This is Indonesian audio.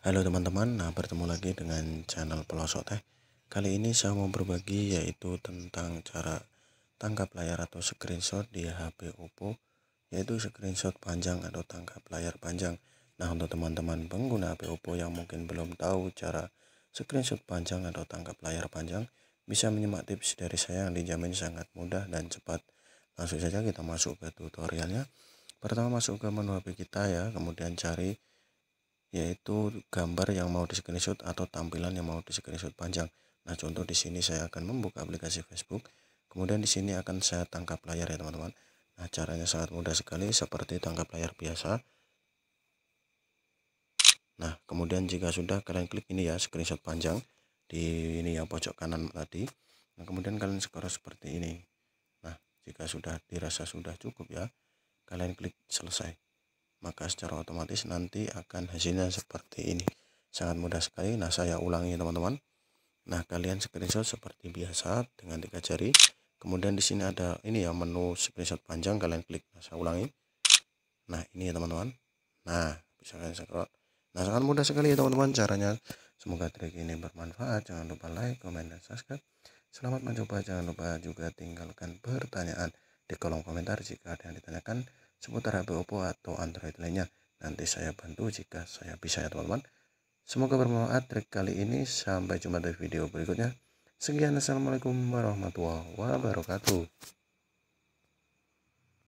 Halo teman-teman, nah bertemu lagi dengan channel Pelosok Teh. Kali ini saya mau berbagi yaitu tentang cara tangkap layar atau screenshot di HP Oppo yaitu screenshot panjang atau tangkap layar panjang. Nah, untuk teman-teman pengguna HP Oppo yang mungkin belum tahu cara screenshot panjang atau tangkap layar panjang, bisa menyimak tips dari saya yang dijamin sangat mudah dan cepat. Langsung saja kita masuk ke tutorialnya. Pertama masuk ke menu HP kita ya, kemudian cari yaitu gambar yang mau di screenshot atau tampilan yang mau di screenshot panjang nah contoh di sini saya akan membuka aplikasi Facebook kemudian di sini akan saya tangkap layar ya teman-teman nah caranya sangat mudah sekali seperti tangkap layar biasa nah kemudian jika sudah kalian klik ini ya screenshot panjang di ini yang pojok kanan tadi nah kemudian kalian scroll seperti ini nah jika sudah dirasa sudah cukup ya kalian klik selesai maka secara otomatis nanti akan hasilnya seperti ini sangat mudah sekali nah saya ulangi teman-teman nah kalian screenshot seperti biasa dengan tiga jari kemudian di sini ada ini ya menu screenshot panjang kalian klik nah, saya ulangi nah ini ya teman-teman nah bisa kalian scroll nah sangat mudah sekali ya teman-teman caranya semoga trik ini bermanfaat jangan lupa like comment dan subscribe Selamat mencoba, jangan lupa juga tinggalkan pertanyaan di kolom komentar jika ada yang ditanyakan seputar HP Oppo atau Android lainnya. Nanti saya bantu jika saya bisa ya teman-teman. Semoga bermanfaat trik kali ini. Sampai jumpa di video berikutnya. Sekian, Assalamualaikum warahmatullahi wabarakatuh.